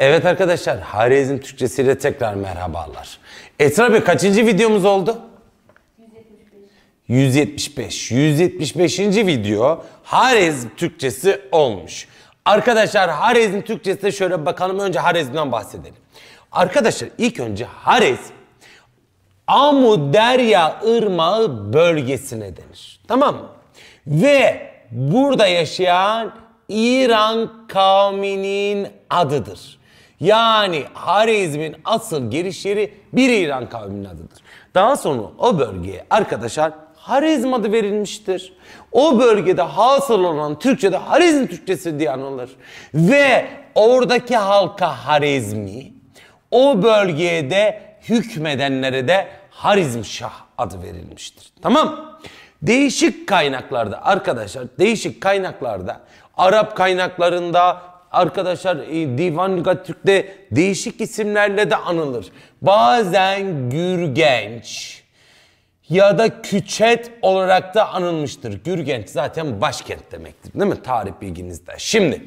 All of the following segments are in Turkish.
Evet arkadaşlar, Harezm Türkçesiyle tekrar merhabalar. Esra Bey kaçıncı videomuz oldu? 175. 175. 175. video Harezm Türkçesi olmuş. Arkadaşlar Harezm Türkçesine şöyle bakalım. Önce Harezm'den bahsedelim. Arkadaşlar ilk önce Harezm Amu Derya Irmağı bölgesine denir. Tamam mı? Ve burada yaşayan İran kavminin adıdır. Yani Harezm'in asıl giriş yeri bir İran kavminin adıdır. Daha sonra o bölgeye arkadaşlar Harizm adı verilmiştir. O bölgede hasıl olan Türkçe'de Harizm Türkçesi diye anılır. Ve oradaki halka Harizmi, o bölgede hükmedenlere de Harizm Şah adı verilmiştir. Tamam Değişik kaynaklarda arkadaşlar, değişik kaynaklarda, Arap kaynaklarında, arkadaşlar e, Divan Lügat Türk'te değişik isimlerle de anılır. Bazen Gürgenç ya da Küçet olarak da anılmıştır. Gürgenç zaten başkent demektir değil mi tarih bilginizde? Şimdi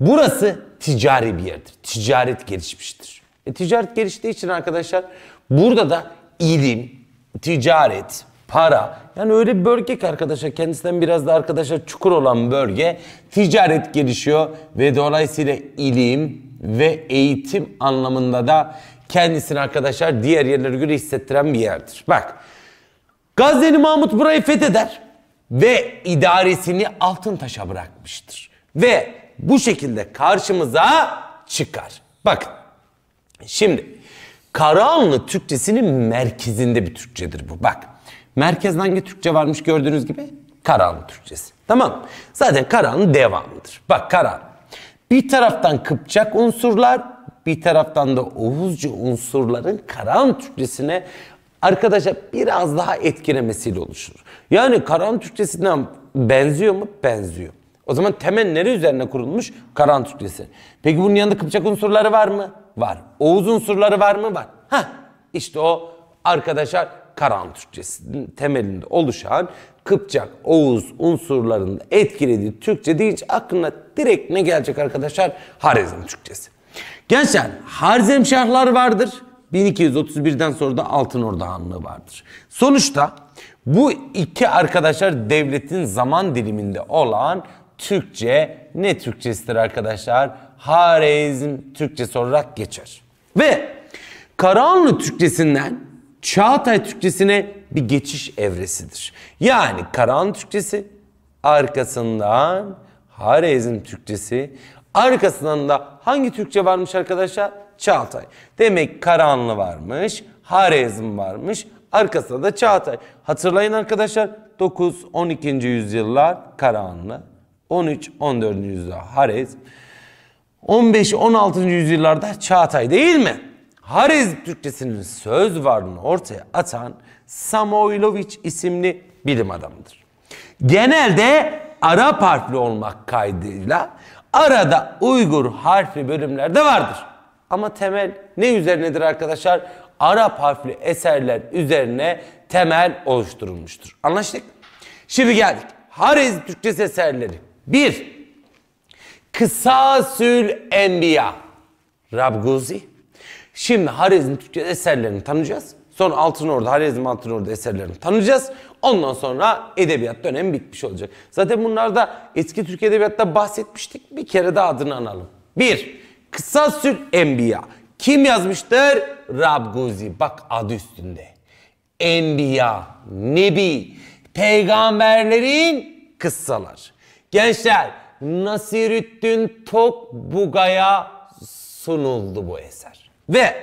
burası ticari bir yerdir. Ticaret gelişmiştir. E, ticaret geliştiği için arkadaşlar burada da ilim, ticaret, para. Yani öyle bir bölge ki arkadaşlar kendisinden biraz da arkadaşlar çukur olan bölge ticaret gelişiyor ve dolayısıyla ilim ve eğitim anlamında da kendisini arkadaşlar diğer yerlere göre hissettiren bir yerdir. Bak Gazneli Mahmut burayı fetheder ve idaresini altın taşa bırakmıştır. Ve bu şekilde karşımıza çıkar. Bakın şimdi Karahanlı Türkçesinin merkezinde bir Türkçedir bu. Bak Merkez hangi Türkçe varmış gördüğünüz gibi? Karahanlı Türkçesi. Tamam. Zaten Karahanlı devamıdır. Bak Karahanlı. Bir taraftan Kıpçak unsurlar, bir taraftan da Oğuzcu unsurların Karahanlı Türkçesine arkadaşlar biraz daha etkilemesiyle oluşur. Yani Karahanlı Türkçesinden benziyor mu? Benziyor. O zaman temel temelleri üzerine kurulmuş Karahan Türkçesi. Peki bunun yanında Kıpçak unsurları var mı? Var. Oğuz unsurları var mı? Var. Ha, işte o arkadaşlar Karan Türkçesinin temelinde oluşan Kıpçak, Oğuz unsurlarında etkilediği Türkçe deyince aklına direkt ne gelecek arkadaşlar? Harezm Türkçesi. Gençler Harzemşahlar vardır. 1231'den sonra da Altın Orda Hanlığı vardır. Sonuçta bu iki arkadaşlar devletin zaman diliminde olan Türkçe ne Türkçesidir arkadaşlar? Harezm Türkçesi olarak geçer. Ve Karahanlı Türkçesinden Çağatay Türkçesine bir geçiş evresidir. Yani Karahan Türkçesi arkasından Harezm Türkçesi arkasından da hangi Türkçe varmış arkadaşlar? Çağatay. Demek Karahanlı varmış, Harezm varmış, arkasında da Çağatay. Hatırlayın arkadaşlar 9-12. yüzyıllar Karahanlı, 13-14. yüzyılda Harezm, 15-16. yüzyıllarda Çağatay değil mi? Hariz Türkçesinin söz varlığını ortaya atan Samoilovic isimli bilim adamıdır. Genelde Arap harfli olmak kaydıyla arada Uygur harfli de vardır. Ama temel ne üzerinedir arkadaşlar? Arap harfli eserler üzerine temel oluşturulmuştur. Anlaştık? Şimdi geldik. Hariz Türkçesi eserleri. 1. sül Enbiya. Rabguzi. Şimdi Harezm Türkçe eserlerini tanıyacağız. Sonra Altın Ordu, Harezm Altın Ordu eserlerini tanıyacağız. Ondan sonra edebiyat dönemi bitmiş olacak. Zaten bunlar da eski Türk edebiyatta bahsetmiştik. Bir kere daha adını analım. 1. Kısasül Enbiya. Kim yazmıştır? Rab Rabguzi. Bak adı üstünde. Enbiya, Nebi, peygamberlerin kıssalar. Gençler Nasirüddin Tok Bugaya sunuldu bu eser. Ve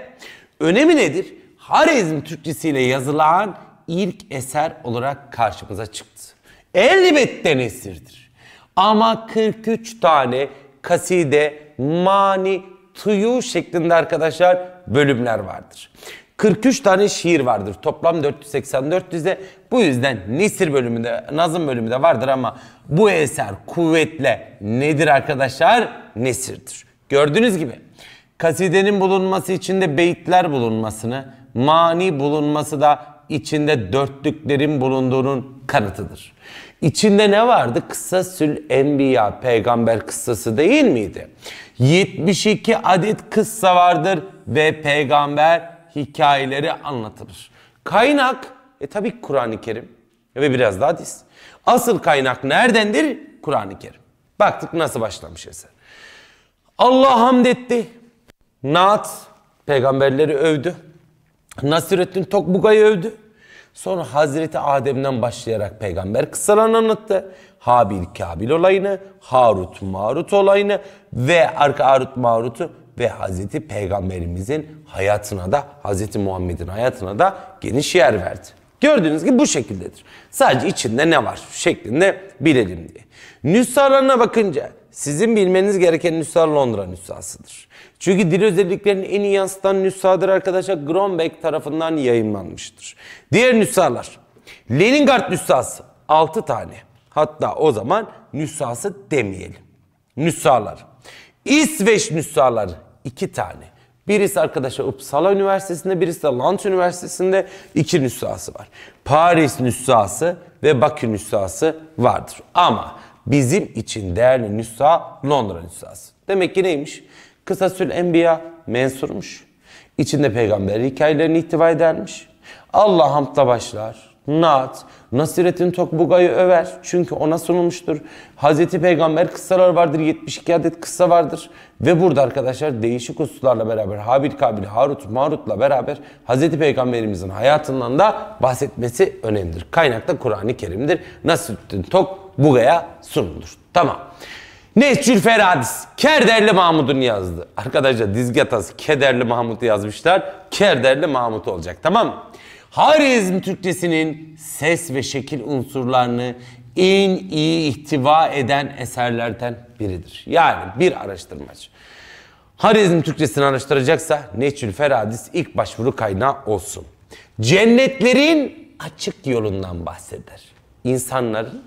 önemi nedir? Harezm Türkçesiyle yazılan ilk eser olarak karşımıza çıktı. Elbette nesirdir. Ama 43 tane kaside, mani, tuyu şeklinde arkadaşlar bölümler vardır. 43 tane şiir vardır. Toplam 484 dize. bu yüzden Nisir bölümünde, Nazım bölümünde vardır ama bu eser kuvvetle nedir arkadaşlar? Nesirdir. Gördüğünüz gibi kasidenin bulunması içinde de beyitler bulunmasını, mani bulunması da içinde dörtlüklerin bulunduğunun kanıtıdır. İçinde ne vardı? Kıssasül Enbiya, peygamber kıssası değil miydi? 72 adet kıssa vardır ve peygamber hikayeleri anlatılır. Kaynak, e tabi Kur'an-ı Kerim ve biraz daha hadis. Asıl kaynak neredendir? Kur'an-ı Kerim. Baktık nasıl başlamış eser. Allah hamd etti. Naat peygamberleri övdü. Nasrettin Tokbugayı övdü. Sonra Hazreti Adem'den başlayarak peygamber kıssalarını anlattı. Habil Kabil olayını, Harut Marut olayını ve arka Harut Marut'u ve Hazreti Peygamberimizin hayatına da Hazreti Muhammed'in hayatına da geniş yer verdi. Gördüğünüz gibi bu şekildedir. Sadece içinde ne var şeklinde bilelim diye. Nüshalarına bakınca sizin bilmeniz gereken nüsha Londra nüshasıdır. Çünkü dil özelliklerini en iyi yansıtan nüshadır arkadaşlar. Grombeck tarafından yayınlanmıştır. Diğer nüshalar. Leningard nüshası 6 tane. Hatta o zaman nüshası demeyelim. Nüshalar. İsveç nüshaları 2 tane. Birisi arkadaşlar Uppsala Üniversitesi'nde, birisi de Lant Üniversitesi'nde iki nüshası var. Paris nüshası ve Bakü nüshası vardır. Ama bizim için değerli nüsha Londra nüshası. Demek ki neymiş? Kısa sül Enbiya mensurmuş. İçinde peygamber hikayelerini ihtiva edermiş. Allah hamdla başlar. Naat, Nasirettin Tokbugay'ı över çünkü ona sunulmuştur. Hazreti Peygamber kıssalar vardır, 72 adet kıssa vardır. Ve burada arkadaşlar değişik hususlarla beraber Habil Kabil, Harut, Marut'la beraber Hazreti Peygamberimizin hayatından da bahsetmesi önemlidir. Kaynakta Kur'an-ı Kerim'dir. Nasirettin Tokbugay'a sunulur. Tamam. Nescül Feradis, Kerderli Mahmud'un yazdı. Arkadaşlar dizgatası Kederli Mahmud'u yazmışlar. Kerderli Mahmud olacak tamam mı? Harizm Türkçesinin ses ve şekil unsurlarını en iyi ihtiva eden eserlerden biridir. Yani bir araştırmacı. Harizm Türkçesini araştıracaksa Neçül Feradis ilk başvuru kaynağı olsun. Cennetlerin açık yolundan bahseder. İnsanların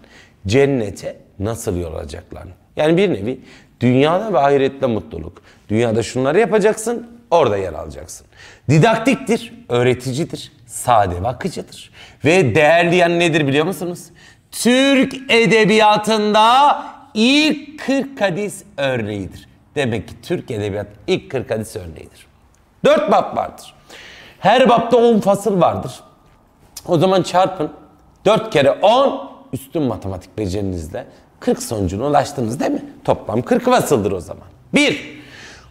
cennete nasıl yol alacaklarını. Yani bir nevi dünyada ve ahirette mutluluk. Dünyada şunları yapacaksın, Orada yer alacaksın. Didaktiktir, öğreticidir, sade ve Ve değerli yan nedir biliyor musunuz? Türk edebiyatında ilk 40 hadis örneğidir. Demek ki Türk edebiyat ilk 40 hadis örneğidir. 4 bab vardır. Her bapta 10 fasıl vardır. O zaman çarpın. 4 kere 10 üstün matematik becerinizle 40 sonucuna ulaştınız değil mi? Toplam 40 fasıldır o zaman. 1.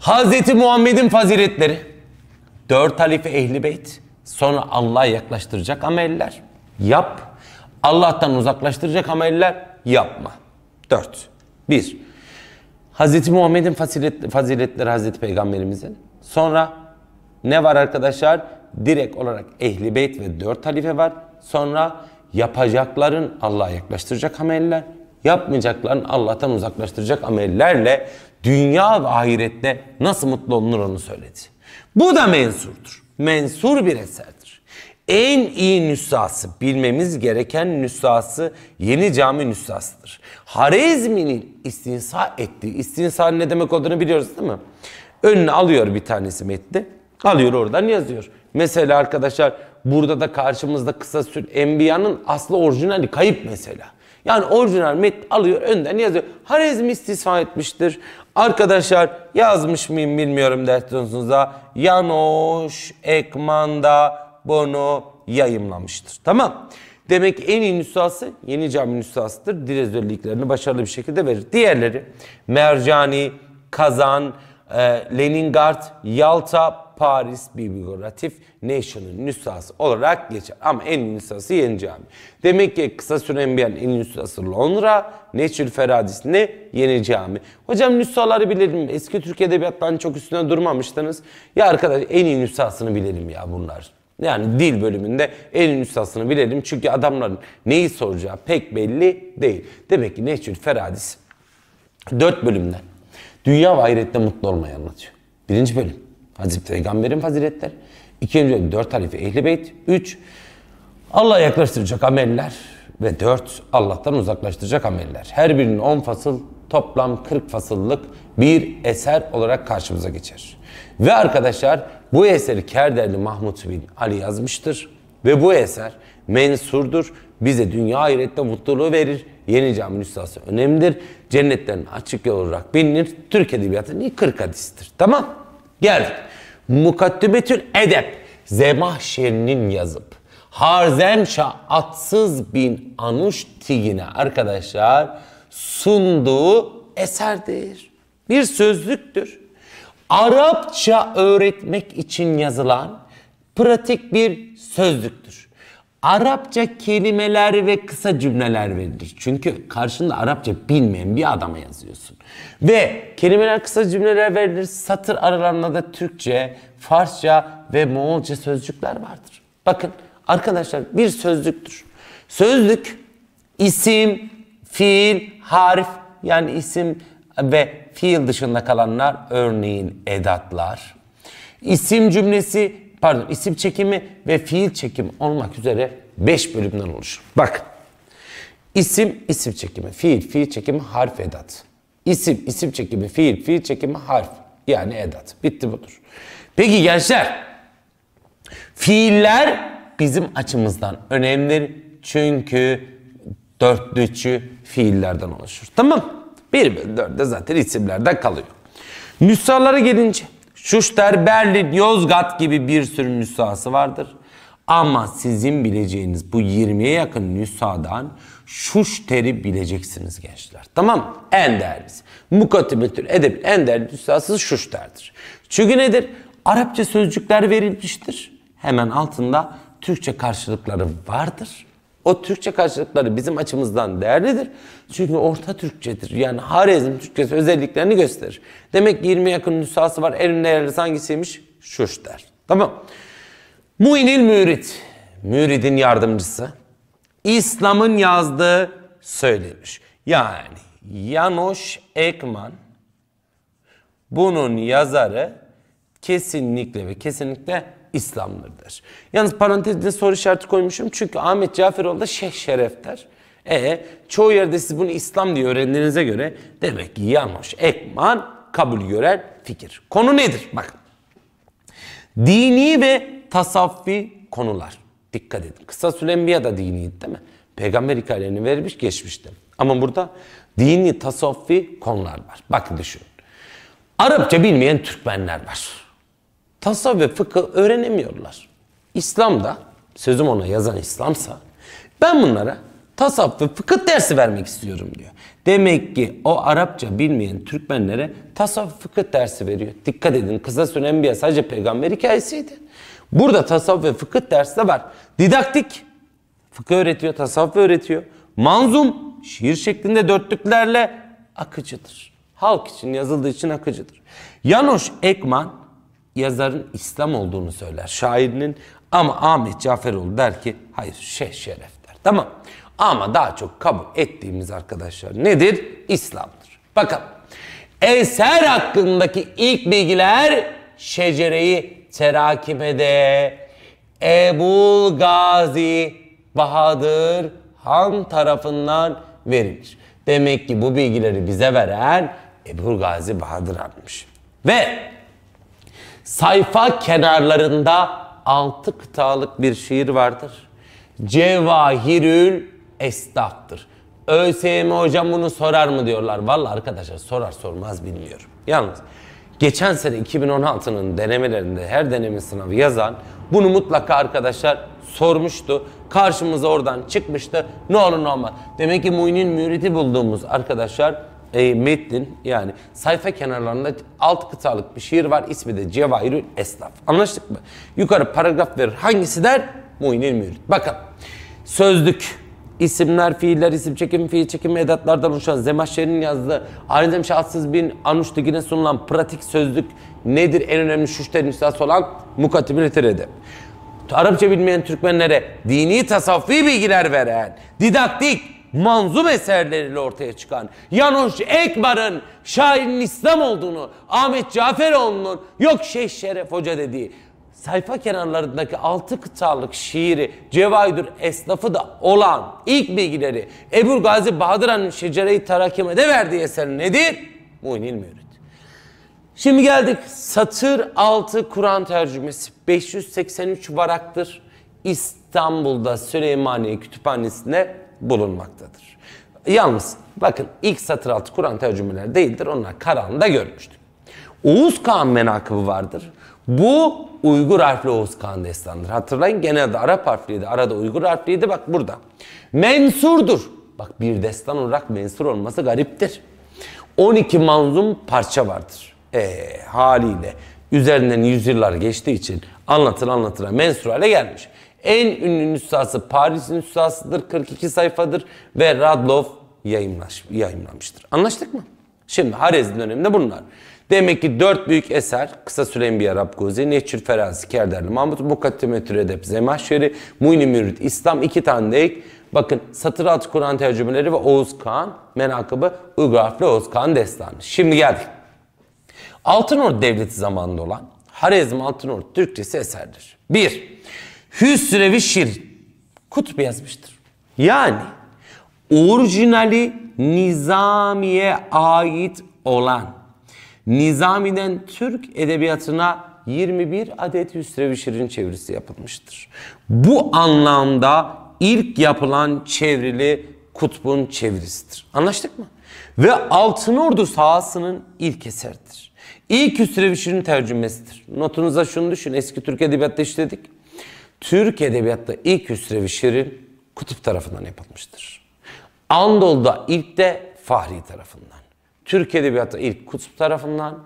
Hazreti Muhammed'in faziletleri. Dört halife ehli beyt. Sonra Allah'a yaklaştıracak ameller. Yap. Allah'tan uzaklaştıracak ameller. Yapma. Dört. Bir. Hazreti Muhammed'in fazilet, faziletleri Hazreti Peygamberimizin. Sonra ne var arkadaşlar? Direkt olarak ehli beyt ve dört halife var. Sonra yapacakların Allah'a yaklaştıracak ameller, yapmayacakların Allah'tan uzaklaştıracak amellerle dünya ve ahirette nasıl mutlu olunur onu söyledi. Bu da mensurdur. Mensur bir eserdir. En iyi nüshası, bilmemiz gereken nüshası Yeni Cami nüshasıdır. Harezmi'nin istinsa ettiği, istinsa ne demek olduğunu biliyoruz değil mi? Önüne alıyor bir tanesi metni, alıyor oradan yazıyor. Mesela arkadaşlar burada da karşımızda kısa sür Enbiya'nın aslı orijinali kayıp mesela. Yani orijinal met alıyor önden yazıyor. Harezmi istifa etmiştir. Arkadaşlar yazmış mıyım bilmiyorum ders sonunuza. Yanoş Ekman bunu yayımlamıştır. Tamam. Demek ki en iyi nüshası Yeni Cami nüshasıdır. Direz özelliklerini başarılı bir şekilde verir. Diğerleri Mercani, Kazan, e, Leningard, Yalta, Paris Bibliographic Nation'ın nüshası olarak geçer. Ama en nüshası Yeni Cami. Demek ki kısa süren bir en nüshası Londra, Nature Feradis ne? Yeni Cami. Hocam nüshaları bilelim. Eski Türk Edebiyat'tan çok üstüne durmamıştınız. Ya arkadaş en iyi nüshasını bilelim ya bunlar. Yani dil bölümünde en üstasını bilelim. Çünkü adamların neyi soracağı pek belli değil. Demek ki Necül Feradis 4 bölümden dünya ve ahirette mutlu olmayı anlatıyor. Birinci bölüm. Hazreti Peygamber'in faziletleri. İkinci dört halife Ehli Beyt. Üç Allah'a yaklaştıracak ameller. Ve dört Allah'tan uzaklaştıracak ameller. Her birinin on fasıl toplam 40 fasıllık bir eser olarak karşımıza geçer. Ve arkadaşlar bu eseri Kerderli Mahmut bin Ali yazmıştır. Ve bu eser mensurdur. Bize dünya ahirette mutluluğu verir. Yeni cami üstası önemlidir. Cennetlerin açık yol olarak bilinir. Türk Edebiyatı'nın ilk 40 hadisidir. Tamam Gel, Mukaddibetül Edep. Zemahşer'nin yazıp Harzemşah atsız bin Anuş Tigin'e arkadaşlar sunduğu eserdir. Bir sözlüktür. Arapça öğretmek için yazılan pratik bir sözlüktür. Arapça kelimeler ve kısa cümleler verilir. Çünkü karşında Arapça bilmeyen bir adama yazıyorsun. Ve kelimeler kısa cümleler verilir. Satır aralarında da Türkçe, Farsça ve Moğolca sözcükler vardır. Bakın arkadaşlar bir sözlüktür. Sözlük isim, fiil, harf yani isim ve fiil dışında kalanlar örneğin edatlar. İsim cümlesi pardon isim çekimi ve fiil çekimi olmak üzere 5 bölümden oluşur. Bak isim isim çekimi, fiil fiil çekimi harf edat. İsim isim çekimi, fiil fiil çekimi harf yani edat. Bitti budur. Peki gençler fiiller bizim açımızdan önemlidir. Çünkü dörtlüçü fiillerden oluşur. Tamam. 1 bölü 4 de zaten isimlerden kalıyor. Nüshalara gelince Şuşter, Berlin, Yozgat gibi bir sürü nüshası vardır. Ama sizin bileceğiniz bu 20'ye yakın nüshadan Şuşter'i bileceksiniz gençler. Tamam mı? En değerlisi. Mukatibetül edeb en değerli nüshası Şuşter'dir. Çünkü nedir? Arapça sözcükler verilmiştir. Hemen altında Türkçe karşılıkları vardır. O Türkçe karşılıkları bizim açımızdan değerlidir. Çünkü orta Türkçedir. Yani Harezm Türkçesi özelliklerini gösterir. Demek ki 20 yakın nüshası var. En değerlisi hangisiymiş? Şuş der. Tamam. Muinil mürit. Müridin yardımcısı. İslam'ın yazdığı söylenir. Yani Yanoş Ekman bunun yazarı kesinlikle ve kesinlikle İslam'dır der. Yalnız parantezde soru işareti koymuşum çünkü Ahmet Caferoğlu da Şeyh Şeref der. E çoğu yerde siz bunu İslam diye öğrendiğinize göre demek ki yanlış. Ekman kabul gören fikir. Konu nedir? Bak. Dini ve tasavvufi konular. Dikkat edin. Kısa Süleymiye da dini değil mi? Peygamber hikayelerini vermiş geçmişte. Ama burada dini tasavvufi konular var. Bakın düşün. Arapça bilmeyen Türkmenler var tasavvuf ve fıkıh öğrenemiyorlar. İslam'da, sözüm ona yazan İslam'sa, ben bunlara tasavvuf ve fıkıh dersi vermek istiyorum diyor. Demek ki o Arapça bilmeyen Türkmenlere tasavvuf fıkıh dersi veriyor. Dikkat edin kısa süren Enbiya sadece peygamber hikayesiydi. Burada tasavvuf ve fıkıh dersi de var. Didaktik fıkıh öğretiyor, tasavvuf öğretiyor. Manzum şiir şeklinde dörtlüklerle akıcıdır. Halk için yazıldığı için akıcıdır. Yanoş Ekman yazarın İslam olduğunu söyler. Şairinin ama Ahmet Caferoğlu der ki hayır Şeyh Şeref der. Tamam. Ama daha çok kabul ettiğimiz arkadaşlar nedir? İslam'dır. Bakın Eser hakkındaki ilk bilgiler şecereyi terakimede Ebul Gazi Bahadır Han tarafından verilmiş. Demek ki bu bilgileri bize veren Ebul Gazi Bahadır Han'mış. Ve Sayfa kenarlarında altı kıtalık bir şiir vardır. Cevahirül Esnaf'tır. ÖSYM hocam bunu sorar mı diyorlar. Valla arkadaşlar sorar sormaz bilmiyorum. Yalnız geçen sene 2016'nın denemelerinde her deneme sınavı yazan bunu mutlaka arkadaşlar sormuştu. Karşımıza oradan çıkmıştı. Ne olur ne olmaz. Demek ki Muin'in müriti bulduğumuz arkadaşlar e, metnin yani sayfa kenarlarında alt kıtalık bir şiir var. İsmi de Cevahirül Esnaf. Anlaştık mı? Yukarı paragraf verir. Hangisi der? Muinil Mürit. Bakın. Sözlük, isimler, fiiller, isim çekim, fiil çekim edatlardan oluşan Zemahşer'in yazdığı Arizem Şahsız bin Anuş Digin'e sunulan pratik sözlük nedir? En önemli şüşte nüshası olan Mukatibül Edeb. Arapça bilmeyen Türkmenlere dini tasavvufi bilgiler veren, didaktik, manzum eserleriyle ortaya çıkan Yanoş Ekbar'ın şairin İslam olduğunu, Ahmet Caferoğlu'nun yok Şeyh Şeref Hoca dediği, sayfa kenarlarındaki altı kıtalık şiiri Cevahir Esnafı da olan ilk bilgileri Ebu Gazi Bahadır Han'ın Şecere-i Tarakime'de verdiği eser nedir? Muhinil Mürit. Şimdi geldik satır altı Kur'an tercümesi 583 varaktır. İstanbul'da Süleymaniye Kütüphanesi'ne bulunmaktadır. Yalnız bakın ilk satır altı Kur'an tercümeleri değildir. Onlar Karan'da görmüştük. Oğuz Kağan menakıbı vardır. Bu Uygur harfli Oğuz Kağan destanıdır. Hatırlayın genelde Arap harfliydi. Arada Uygur harfliydi. Bak burada. Mensurdur. Bak bir destan olarak mensur olması gariptir. 12 manzum parça vardır. E, haliyle üzerinden yüzyıllar geçtiği için anlatır anlatıra mensur hale gelmiş. En ünlü nüshası Paris'in nüshasıdır. 42 sayfadır ve Radloff yayınlaş, yayınlamıştır. Anlaştık mı? Şimdi Harezm döneminde bunlar. Demek ki dört büyük eser, Kısa Süren Bir Arap Gozi, Neçir Ferensi, Kerderli Mahmut, Mukaddime Türedep, Zemahşeri, Muyni Mürit, İslam iki tane de Bakın satır altı Kur'an tercümeleri ve Oğuz Kağan menakıbı Ugraflı Oğuz Kağan destanı. Şimdi geldik. Altınordu Devleti zamanında olan Harezm Altınordu Türkçesi eserdir. 1. Hüsrevi şir Kutbi yazmıştır. Yani orijinali Nizami'ye ait olan Nizami'den Türk edebiyatına 21 adet Hüsrevi Şirin çevirisi yapılmıştır. Bu anlamda ilk yapılan çevrili Kutb'un çevirisidir. Anlaştık mı? Ve Altınordu sahasının ilk eseridir. İlk Hüsrevi Şirin tercümesidir. Notunuza şunu düşün. Eski Türk Edebiyat'ta işledik. Türk Edebiyat'ta ilk Hüsrev-i Kutup tarafından yapılmıştır. Anadolu'da ilk de Fahri tarafından. Türk Edebiyat'ta ilk Kutup tarafından,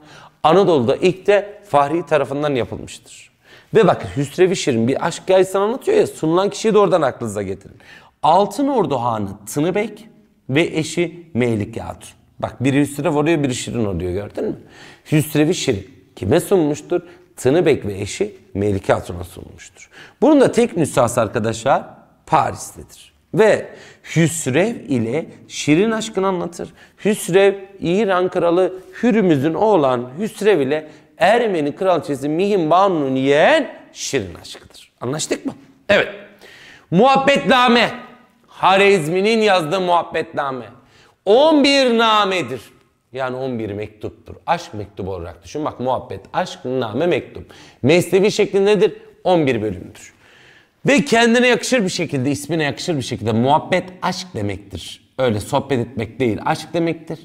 Anadolu'da ilk de Fahri tarafından yapılmıştır. Ve bakın Hüsrev-i Şirin bir aşk hikayesini anlatıyor ya sunulan kişiyi de oradan aklınıza getirin. Altın Ordu Hanı Tınıbek ve eşi Meylik Hatun. Bak biri Hüsrev oluyor biri Şirin oluyor gördün mü? Hüsrev-i Şirin kime sunmuştur? Tınıbek ve eşi Melike Hatun'a sunulmuştur. Bunun da tek nüshası arkadaşlar Paris'tedir. Ve Hüsrev ile Şirin aşkını anlatır. Hüsrev İran kralı Hürümüzün oğlan Hüsrev ile Ermeni kralçesi Mihin Banu'nun yeğen Şirin aşkıdır. Anlaştık mı? Evet. Muhabbetname. Harezmi'nin yazdığı muhabbetname. 11 namedir. Yani 11 mektuptur. Aşk mektubu olarak düşün. Bak muhabbet, aşk, name, mektup. Mesnevi şekli nedir? 11 bölümdür. Ve kendine yakışır bir şekilde, ismine yakışır bir şekilde muhabbet aşk demektir. Öyle sohbet etmek değil, aşk demektir.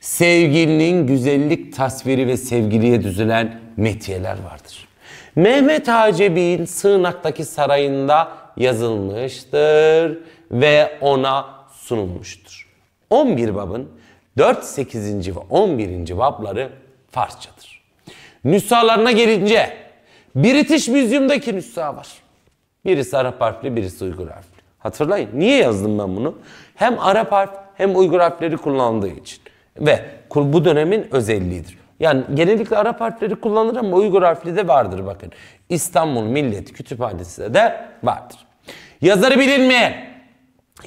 Sevgilinin güzellik tasviri ve sevgiliye düzülen metiyeler vardır. Mehmet Hacebi'nin Sığınak'taki sarayında yazılmıştır ve ona sunulmuştur. 11 babın 4, 8. ve 11. babları Farsçadır. Nüshalarına gelince British Museum'daki nüsha var. Birisi Arap harfli, birisi Uygur harfli. Hatırlayın niye yazdım ben bunu? Hem Arap harf hem Uygur harfleri kullandığı için. Ve bu dönemin özelliğidir. Yani genellikle Arap harfleri kullanılır ama Uygur harfli de vardır bakın. İstanbul Millet Kütüphanesi de vardır. Yazarı bilinmeyen,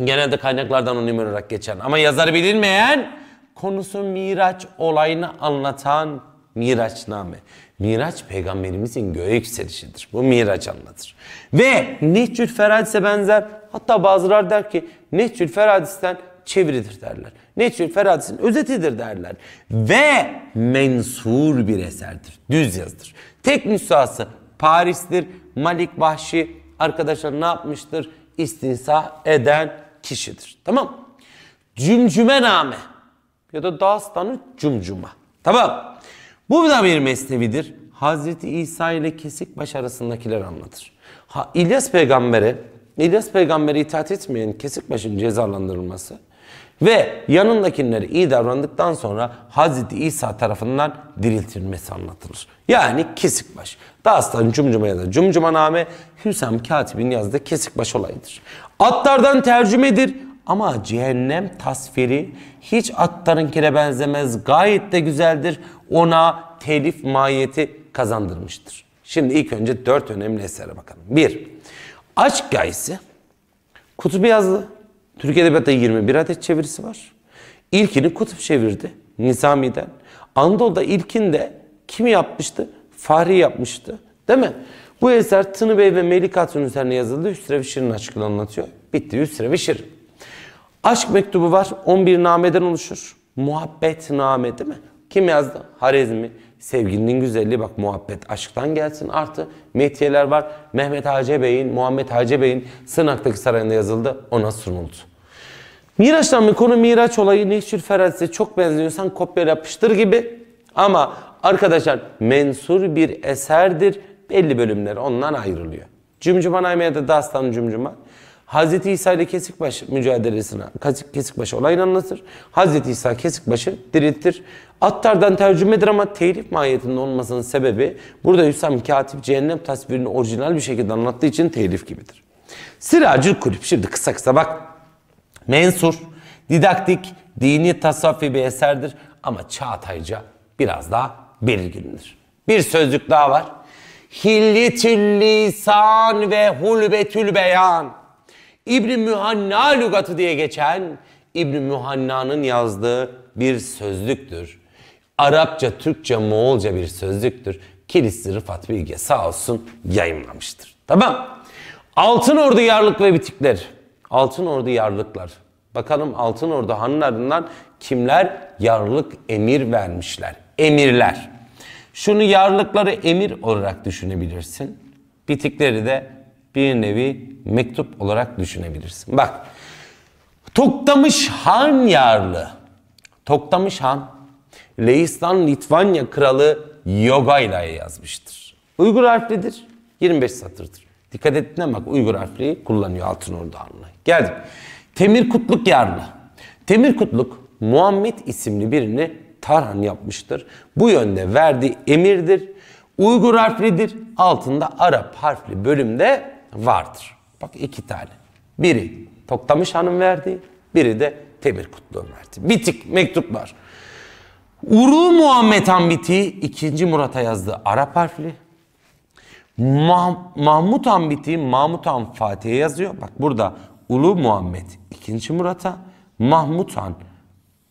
genelde kaynaklardan anonim olarak geçen ama yazarı bilinmeyen konusu Miraç olayını anlatan Miraçname. Miraç peygamberimizin göğe yükselişidir. Bu Miraç anlatır. Ve Nehçül Feradis'e benzer hatta bazılar der ki Nehçül Feradis'ten çeviridir derler. Nehçül Feradis'in özetidir derler. Ve mensur bir eserdir. Düz yazıdır. Tek nüshası Paris'tir. Malik bahşi arkadaşlar ne yapmıştır? İstinsa eden kişidir. Tamam Cümcüme name ya da Dağıstan'ı cumcuma. Tamam. Bu da bir mesnevidir. Hazreti İsa ile kesik baş arasındakiler anlatır. Ha, İlyas peygambere, İlyas peygambere itaat etmeyen kesik başın cezalandırılması ve yanındakileri iyi davrandıktan sonra Hazreti İsa tarafından diriltilmesi anlatılır. Yani kesik baş. Dağıstan Cumcuma ya da Cumcumaname Hüsam Katib'in yazdığı kesik baş olayıdır. Atlardan tercümedir. Ama cehennem tasviri hiç atlarınkine benzemez. Gayet de güzeldir. Ona telif mahiyeti kazandırmıştır. Şimdi ilk önce dört önemli esere bakalım. Bir, Aşk Gayesi. Kutup yazdı. Türk Edebiyat'ta 21 adet çevirisi var. İlkini Kutup çevirdi. Nizami'den. Anadolu'da de kim yapmıştı? Fahri yapmıştı. Değil mi? Bu eser Tını Bey ve Melik Hatun üzerine yazıldı. Hüsrev Şirin aşkını anlatıyor. Bitti Hüsrev Şirin. Aşk mektubu var. 11 nameden oluşur. Muhabbet name değil mi? Kim yazdı? Harezmi. Sevgilinin güzelliği bak muhabbet aşktan gelsin artı metiyeler var. Mehmet Hacı Bey'in, Muhammed Hacı Bey'in Sınak'taki sarayında yazıldı. Ona sunuldu. Miraç'tan mı konu Miraç olayı Nehçül Ferhat'e çok benziyorsan kopya yapıştır gibi. Ama arkadaşlar mensur bir eserdir. Belli bölümler ondan ayrılıyor. Cümcüman da Dastan Cümcüman. Hz. İsa ile kesik baş mücadelesine kesik kesik Kesikbaş olayını anlatır. Hz. İsa Kesikbaş'ı diriltir. Attar'dan tercümedir ama telif mahiyetinde olmasının sebebi burada Hüsam Katip cehennem tasvirini orijinal bir şekilde anlattığı için telif gibidir. Siracül Kulüp şimdi kısa kısa bak. Mensur, didaktik, dini tasavvufi bir eserdir ama Çağatayca biraz daha belirgindir. Bir sözlük daha var. Hillitül lisan ve hulbetül beyan. İbn Mühanna lügatı diye geçen İbn Mühanna'nın yazdığı bir sözlüktür. Arapça, Türkçe, Moğolca bir sözlüktür. Kilisli Rıfat Bilge sağ olsun yayınlamıştır. Tamam. Altın Ordu Yarlık ve Bitikler. Altın Ordu Yarlıklar. Bakalım Altın Ordu hanlarından kimler yarlık emir vermişler? Emirler. Şunu yarlıkları emir olarak düşünebilirsin. Bitikleri de bir nevi mektup olarak düşünebilirsin. Bak Toktamış Han Yarlı. Toktamış Han Leistan Litvanya Kralı Yogayla'ya yazmıştır. Uygur harflidir. 25 satırdır. Dikkat ettiğine bak Uygur harfliği kullanıyor Altın Ordu Hanlı. Geldik. Temir Kutluk Yarlı. Temir Kutluk Muhammed isimli birini Tarhan yapmıştır. Bu yönde verdiği emirdir. Uygur harflidir. Altında Arap harfli bölümde vardır. Bak iki tane. Biri Toktamış Hanım verdi, biri de Temir Kutlu'nun verdi. Bitik mektup var. Uru Muhammed Han Biti'yi 2. Murat'a yazdığı Arap harfli. Mah Mahmut Han Biti'yi Mahmut Han Fatih'e yazıyor. Bak burada Ulu Muhammed 2. Murat'a, Mahmut Han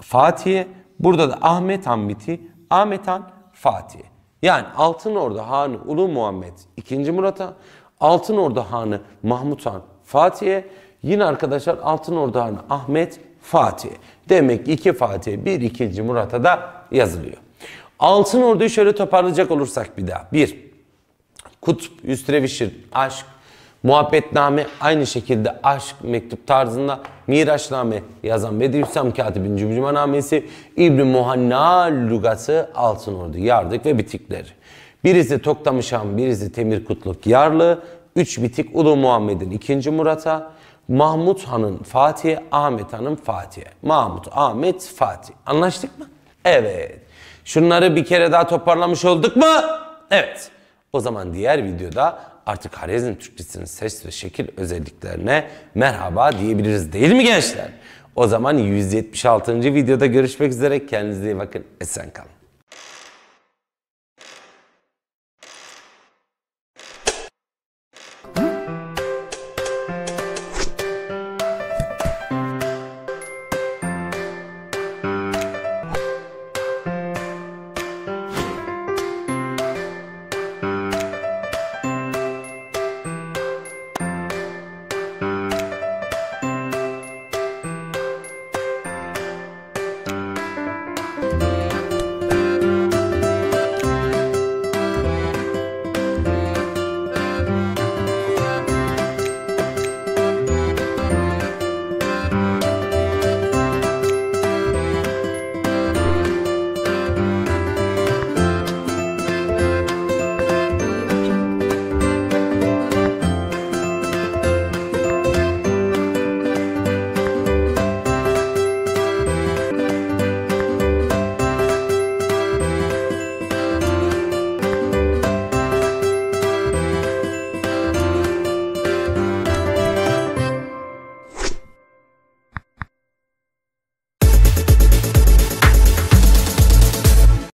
Fatih'e, burada da Ahmet Han Biti, Ahmet Han Fatih'e. Yani Altın Ordu Hanı Ulu Muhammed 2. Murat'a, Altın Ordu Hanı Mahmut Han Fatih'e. Yine arkadaşlar Altın Ordu Hanı Ahmet Fatih. Demek ki iki Fatih, bir ikinci Murat'a da yazılıyor. Altın Ordu'yu şöyle toparlayacak olursak bir daha. Bir, Kutup, Üstrevişir, Aşk, Muhabbetname aynı şekilde aşk mektup tarzında Miraçname yazan Bediüzzaman Katib'in Cümcumanamesi İbn-i Muhanna lügatı Altın Ordu yardık ve bitikleri. Birisi Toktamışan, birisi Temir Kutluk Yarlı, üç bitik Ulu Muhammed'in ikinci Murat'a, Mahmut Han'ın Fatih, Ahmet Han'ın Fatih'e. Mahmut, Ahmet, Fatih. Anlaştık mı? Evet. Şunları bir kere daha toparlamış olduk mu? Evet. O zaman diğer videoda artık Harezm Türkçesinin ses ve şekil özelliklerine merhaba diyebiliriz değil mi gençler? O zaman 176. videoda görüşmek üzere. Kendinize iyi bakın. Esen kalın.